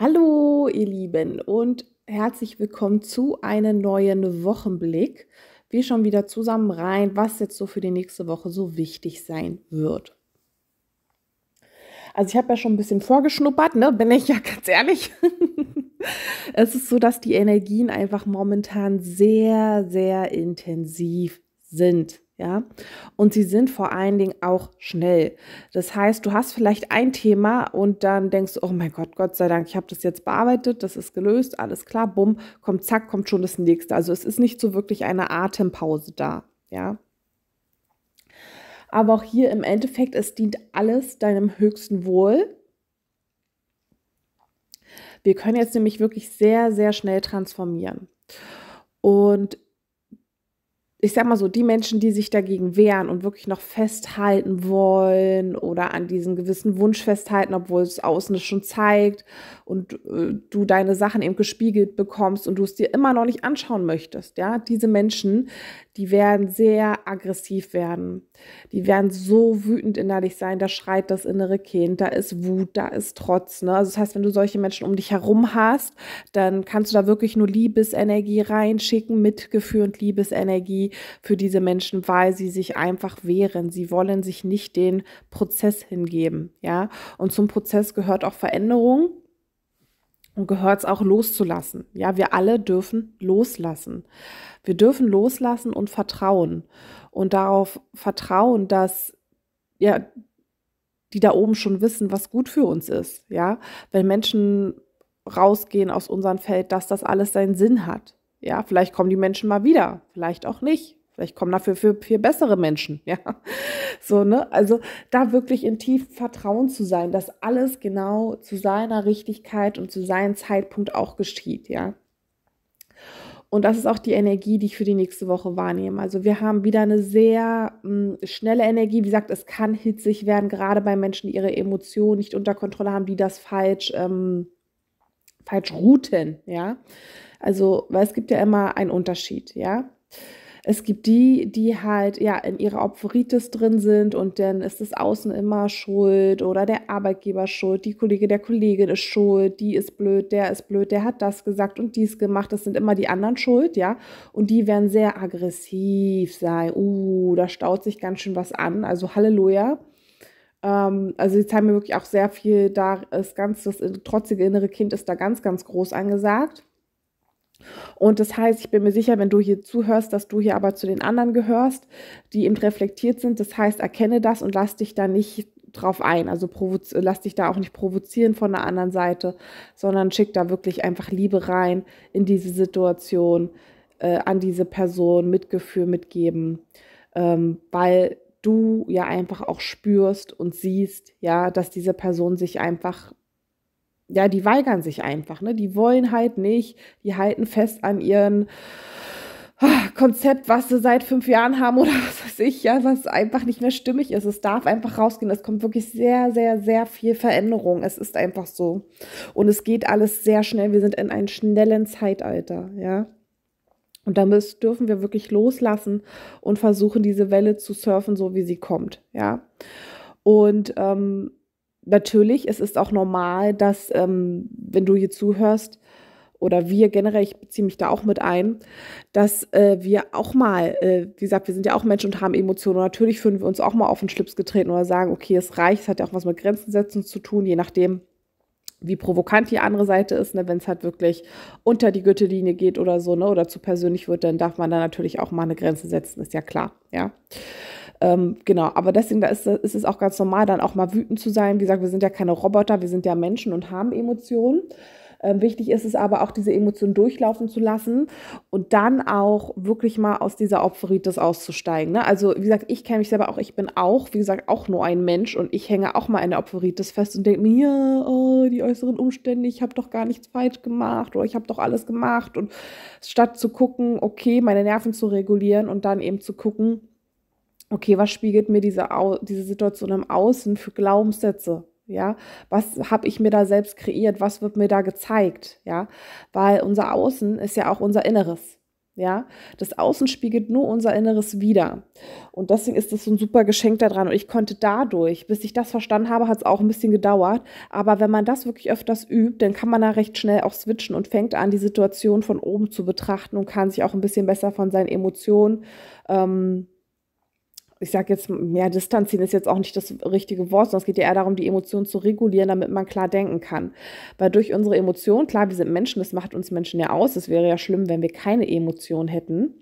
Hallo, ihr Lieben, und herzlich willkommen zu einem neuen Wochenblick. Wir schauen wieder zusammen rein, was jetzt so für die nächste Woche so wichtig sein wird. Also, ich habe ja schon ein bisschen vorgeschnuppert, ne? Bin ich ja ganz ehrlich. es ist so, dass die Energien einfach momentan sehr, sehr intensiv sind. Ja, und sie sind vor allen Dingen auch schnell. Das heißt, du hast vielleicht ein Thema und dann denkst du, oh mein Gott, Gott sei Dank, ich habe das jetzt bearbeitet, das ist gelöst, alles klar, bumm, kommt zack, kommt schon das nächste. Also es ist nicht so wirklich eine Atempause da, ja. Aber auch hier im Endeffekt, es dient alles deinem höchsten Wohl. Wir können jetzt nämlich wirklich sehr, sehr schnell transformieren. Und ich sag mal so, die Menschen, die sich dagegen wehren und wirklich noch festhalten wollen oder an diesen gewissen Wunsch festhalten, obwohl es außen schon zeigt und äh, du deine Sachen eben gespiegelt bekommst und du es dir immer noch nicht anschauen möchtest, ja, diese Menschen, die werden sehr aggressiv werden. Die werden so wütend innerlich sein, da schreit das innere Kind, da ist Wut, da ist Trotz. Ne? Also das heißt, wenn du solche Menschen um dich herum hast, dann kannst du da wirklich nur Liebesenergie reinschicken, Mitgefühl und Liebesenergie für diese Menschen, weil sie sich einfach wehren. Sie wollen sich nicht den Prozess hingeben. Ja? Und zum Prozess gehört auch Veränderung und gehört es auch loszulassen. Ja, wir alle dürfen loslassen. Wir dürfen loslassen und vertrauen und darauf vertrauen, dass ja die da oben schon wissen, was gut für uns ist. Ja, wenn Menschen rausgehen aus unserem Feld, dass das alles seinen Sinn hat. Ja, vielleicht kommen die Menschen mal wieder, vielleicht auch nicht. Vielleicht kommen dafür für, für bessere Menschen, ja. So, ne? Also da wirklich in tiefem Vertrauen zu sein, dass alles genau zu seiner Richtigkeit und zu seinem Zeitpunkt auch geschieht, ja. Und das ist auch die Energie, die ich für die nächste Woche wahrnehme. Also wir haben wieder eine sehr mh, hm, schnelle Energie. Wie gesagt, es kann hitzig werden, gerade bei Menschen, die ihre Emotionen nicht unter Kontrolle haben, die das falsch, ähm, falsch routen, ja. Also, weil es gibt ja immer einen Unterschied, ja. Es gibt die, die halt ja in ihrer Opferitis drin sind und dann ist das Außen immer schuld oder der Arbeitgeber schuld, die Kollege der Kollegin ist schuld, die ist blöd, der ist blöd, der hat das gesagt und dies gemacht. Das sind immer die anderen schuld, ja. Und die werden sehr aggressiv sein. Uh, da staut sich ganz schön was an. Also Halleluja ähm, also sie zeigen mir wirklich auch sehr viel da, das ganze, das trotzige innere Kind ist da ganz, ganz groß angesagt. Und das heißt, ich bin mir sicher, wenn du hier zuhörst, dass du hier aber zu den anderen gehörst, die eben reflektiert sind. Das heißt, erkenne das und lass dich da nicht drauf ein. Also lass dich da auch nicht provozieren von der anderen Seite, sondern schick da wirklich einfach Liebe rein in diese Situation, äh, an diese Person, Mitgefühl mitgeben, ähm, weil du ja einfach auch spürst und siehst, ja, dass diese Person sich einfach ja, die weigern sich einfach, ne? Die wollen halt nicht, die halten fest an ihren ah, Konzept, was sie seit fünf Jahren haben oder was weiß ich, ja, was einfach nicht mehr stimmig ist. Es darf einfach rausgehen. Es kommt wirklich sehr, sehr, sehr viel Veränderung. Es ist einfach so. Und es geht alles sehr schnell. Wir sind in einem schnellen Zeitalter, ja. Und da müssen, dürfen wir wirklich loslassen und versuchen, diese Welle zu surfen, so wie sie kommt, ja. Und ähm, natürlich, es ist auch normal, dass, ähm, wenn du hier zuhörst, oder wir generell, ich beziehe mich da auch mit ein, dass äh, wir auch mal, äh, wie gesagt, wir sind ja auch Menschen und haben Emotionen. Und natürlich fühlen wir uns auch mal auf den Schlips getreten oder sagen, okay, es reicht, es hat ja auch was mit Grenzen setzen zu tun, je nachdem, wie provokant die andere Seite ist, ne, wenn es halt wirklich unter die Gürtellinie geht oder so, ne, oder zu persönlich wird, dann darf man da natürlich auch mal eine Grenze setzen, ist ja klar, ja. Ähm, genau, aber deswegen da ist, ist es auch ganz normal, dann auch mal wütend zu sein. Wie gesagt, wir sind ja keine Roboter, wir sind ja Menschen und haben Emotionen. Ähm, wichtig ist es aber auch, diese Emotionen durchlaufen zu lassen und dann auch wirklich mal aus dieser Opferitis auszusteigen. Ne? Also, wie gesagt, ich kenne mich selber auch, ich bin auch, wie gesagt, auch nur ein Mensch und ich hänge auch mal in der Opferitis fest und denke mir, ja, oh, die äußeren Umstände, ich habe doch gar nichts falsch gemacht oder ich habe doch alles gemacht. Und statt zu gucken, okay, meine Nerven zu regulieren und dann eben zu gucken, okay, was spiegelt mir diese, Au diese Situation im Außen für Glaubenssätze? Ja, was habe ich mir da selbst kreiert? Was wird mir da gezeigt? Ja, weil unser Außen ist ja auch unser Inneres. Ja, das Außen spiegelt nur unser Inneres wider. Und deswegen ist das so ein super Geschenk daran. Und ich konnte dadurch, bis ich das verstanden habe, hat es auch ein bisschen gedauert. Aber wenn man das wirklich öfters übt, dann kann man da recht schnell auch switchen und fängt an, die Situation von oben zu betrachten und kann sich auch ein bisschen besser von seinen Emotionen ähm, ich sage jetzt, mehr Distanz ziehen ist jetzt auch nicht das richtige Wort, sondern es geht ja eher darum, die Emotionen zu regulieren, damit man klar denken kann. Weil durch unsere Emotionen, klar, wir sind Menschen, das macht uns Menschen ja aus. Es wäre ja schlimm, wenn wir keine Emotionen hätten.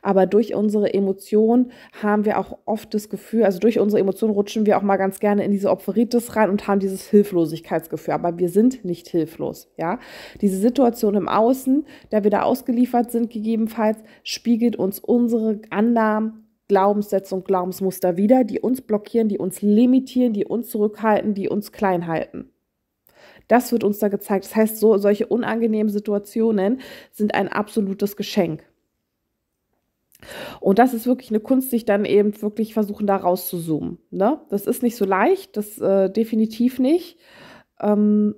Aber durch unsere Emotionen haben wir auch oft das Gefühl, also durch unsere Emotionen rutschen wir auch mal ganz gerne in diese Opferitis rein und haben dieses Hilflosigkeitsgefühl. Aber wir sind nicht hilflos, ja. Diese Situation im Außen, da wir da ausgeliefert sind gegebenenfalls, spiegelt uns unsere Annahmen, Glaubenssätze und Glaubensmuster wieder, die uns blockieren, die uns limitieren, die uns zurückhalten, die uns klein halten. Das wird uns da gezeigt. Das heißt, so, solche unangenehmen Situationen sind ein absolutes Geschenk. Und das ist wirklich eine Kunst, sich dann eben wirklich versuchen, da rauszuzoomen. Ne? Das ist nicht so leicht, das äh, definitiv nicht. Ähm,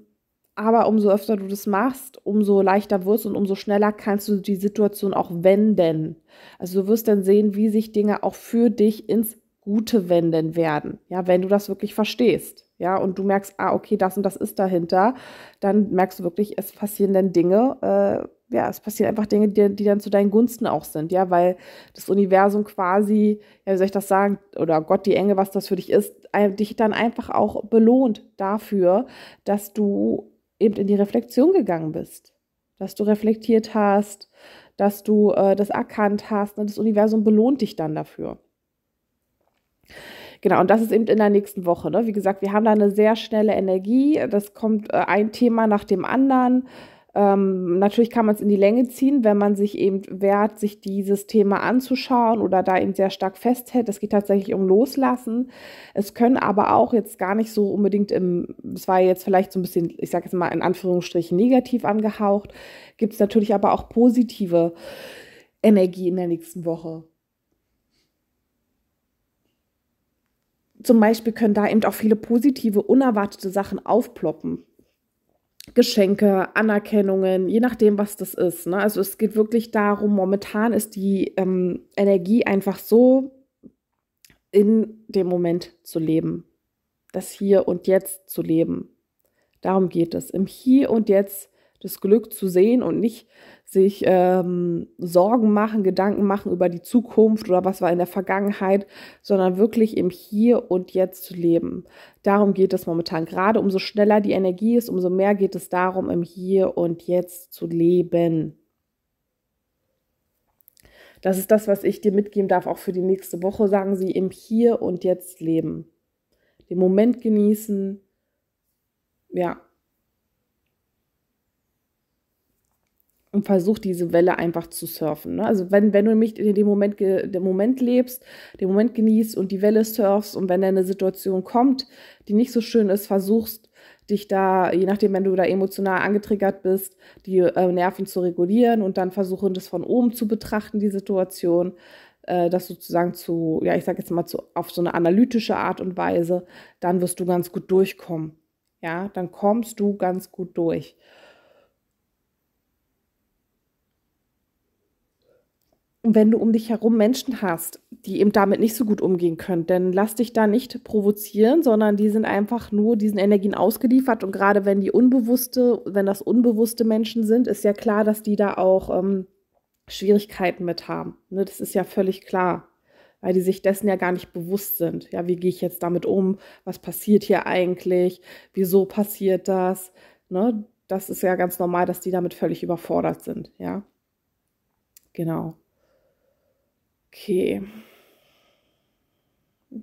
aber umso öfter du das machst, umso leichter wirst und umso schneller kannst du die Situation auch wenden. Also du wirst dann sehen, wie sich Dinge auch für dich ins Gute wenden werden. Ja, wenn du das wirklich verstehst. Ja, und du merkst, ah, okay, das und das ist dahinter, dann merkst du wirklich, es passieren dann Dinge, äh, ja, es passieren einfach Dinge, die, die dann zu deinen Gunsten auch sind, ja, weil das Universum quasi, ja, wie soll ich das sagen, oder Gott, die Engel, was das für dich ist, dich dann einfach auch belohnt dafür, dass du eben in die Reflexion gegangen bist, dass du reflektiert hast, dass du äh, das erkannt hast. Ne? Das Universum belohnt dich dann dafür. Genau, und das ist eben in der nächsten Woche. Ne? Wie gesagt, wir haben da eine sehr schnelle Energie. Das kommt äh, ein Thema nach dem anderen. Ähm, natürlich kann man es in die Länge ziehen, wenn man sich eben wehrt, sich dieses Thema anzuschauen oder da eben sehr stark festhält. Es geht tatsächlich um Loslassen. Es können aber auch jetzt gar nicht so unbedingt im, es war jetzt vielleicht so ein bisschen, ich sage jetzt mal in Anführungsstrichen negativ angehaucht, gibt es natürlich aber auch positive Energie in der nächsten Woche. Zum Beispiel können da eben auch viele positive, unerwartete Sachen aufploppen Geschenke, Anerkennungen, je nachdem, was das ist. Ne? Also es geht wirklich darum, momentan ist die ähm, Energie einfach so in dem Moment zu leben, das Hier und Jetzt zu leben. Darum geht es, im Hier und Jetzt das Glück zu sehen und nicht sich ähm, Sorgen machen, Gedanken machen über die Zukunft oder was war in der Vergangenheit, sondern wirklich im Hier und Jetzt zu leben. Darum geht es momentan. Gerade umso schneller die Energie ist, umso mehr geht es darum, im Hier und Jetzt zu leben. Das ist das, was ich dir mitgeben darf, auch für die nächste Woche. Sagen sie im Hier und Jetzt leben. Den Moment genießen. Ja, und versuch diese Welle einfach zu surfen. Ne? Also wenn, wenn du nämlich in dem Moment, dem Moment lebst, den Moment genießt und die Welle surfst und wenn eine Situation kommt, die nicht so schön ist, versuchst dich da, je nachdem, wenn du da emotional angetriggert bist, die äh, Nerven zu regulieren und dann versuchen, das von oben zu betrachten, die Situation, äh, das sozusagen zu, ja, ich sag jetzt mal zu, auf so eine analytische Art und Weise, dann wirst du ganz gut durchkommen. Ja, dann kommst du ganz gut durch. wenn du um dich herum Menschen hast, die eben damit nicht so gut umgehen können, dann lass dich da nicht provozieren, sondern die sind einfach nur diesen Energien ausgeliefert. Und gerade wenn die unbewusste, wenn das unbewusste Menschen sind, ist ja klar, dass die da auch ähm, Schwierigkeiten mit haben. Ne? Das ist ja völlig klar, weil die sich dessen ja gar nicht bewusst sind. Ja, wie gehe ich jetzt damit um? Was passiert hier eigentlich? Wieso passiert das? Ne? Das ist ja ganz normal, dass die damit völlig überfordert sind. Ja, genau. Okay.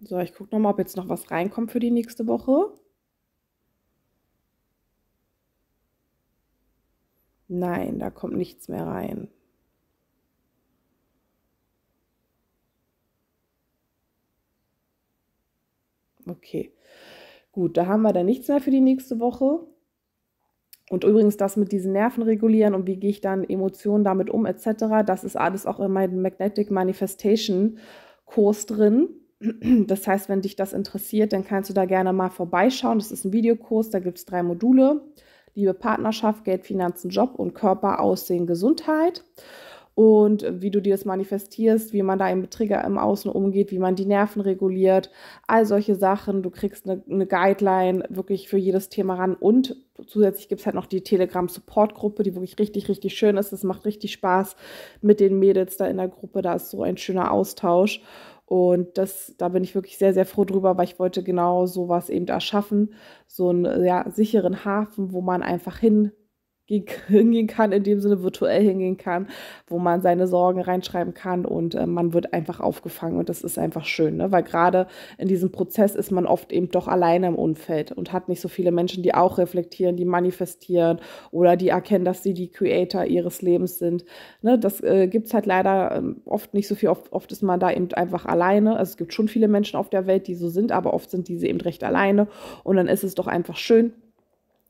So, ich gucke nochmal, ob jetzt noch was reinkommt für die nächste Woche. Nein, da kommt nichts mehr rein. Okay. Gut, da haben wir dann nichts mehr für die nächste Woche. Und übrigens das mit diesen Nerven regulieren und wie gehe ich dann Emotionen damit um etc., das ist alles auch in meinem Magnetic Manifestation Kurs drin. Das heißt, wenn dich das interessiert, dann kannst du da gerne mal vorbeischauen. Das ist ein Videokurs, da gibt es drei Module. Liebe Partnerschaft, Geld, Finanzen, Job und Körper, Aussehen, Gesundheit und äh, wie du dir das manifestierst, wie man da im Trigger im Außen umgeht, wie man die Nerven reguliert, all solche Sachen. Du kriegst eine, eine Guideline wirklich für jedes Thema ran und zusätzlich gibt es halt noch die Telegram-Support-Gruppe, die wirklich richtig, richtig schön ist. Es macht richtig Spaß mit den Mädels da in der Gruppe. Da ist so ein schöner Austausch. Und das, da bin ich wirklich sehr, sehr froh drüber, weil ich wollte genau sowas eben erschaffen. So einen ja, sicheren Hafen, wo man einfach hin hingehen kann, in dem Sinne virtuell hingehen kann, wo man seine Sorgen reinschreiben kann und äh, man wird einfach aufgefangen und das ist einfach schön, ne? weil gerade in diesem Prozess ist man oft eben doch alleine im Umfeld und hat nicht so viele Menschen, die auch reflektieren, die manifestieren oder die erkennen, dass sie die Creator ihres Lebens sind. Ne? Das äh, gibt es halt leider äh, oft nicht so viel, oft, oft ist man da eben einfach alleine, also es gibt schon viele Menschen auf der Welt, die so sind, aber oft sind diese eben recht alleine und dann ist es doch einfach schön,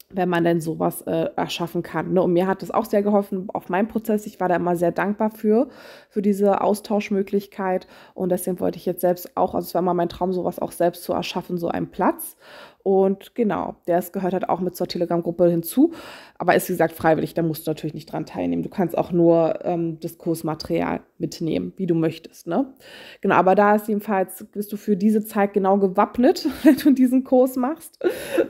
wenn man denn sowas äh, erschaffen kann. Ne? Und mir hat das auch sehr geholfen auf meinem Prozess. Ich war da immer sehr dankbar für, für diese Austauschmöglichkeit. Und deswegen wollte ich jetzt selbst auch, also es war immer mein Traum, sowas auch selbst zu erschaffen, so einen Platz. Und genau, der gehört halt auch mit zur Telegram-Gruppe hinzu, aber ist wie gesagt freiwillig, da musst du natürlich nicht dran teilnehmen. Du kannst auch nur ähm, Diskursmaterial mitnehmen, wie du möchtest. Ne? Genau, aber da ist jedenfalls, bist du für diese Zeit genau gewappnet, wenn du diesen Kurs machst.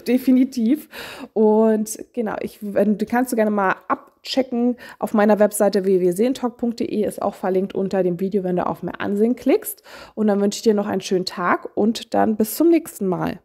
Definitiv. Und genau, ich, wenn, du kannst du gerne mal abchecken. Auf meiner Webseite www.seentalk.de, ist auch verlinkt unter dem Video, wenn du auf mehr Ansehen klickst. Und dann wünsche ich dir noch einen schönen Tag und dann bis zum nächsten Mal.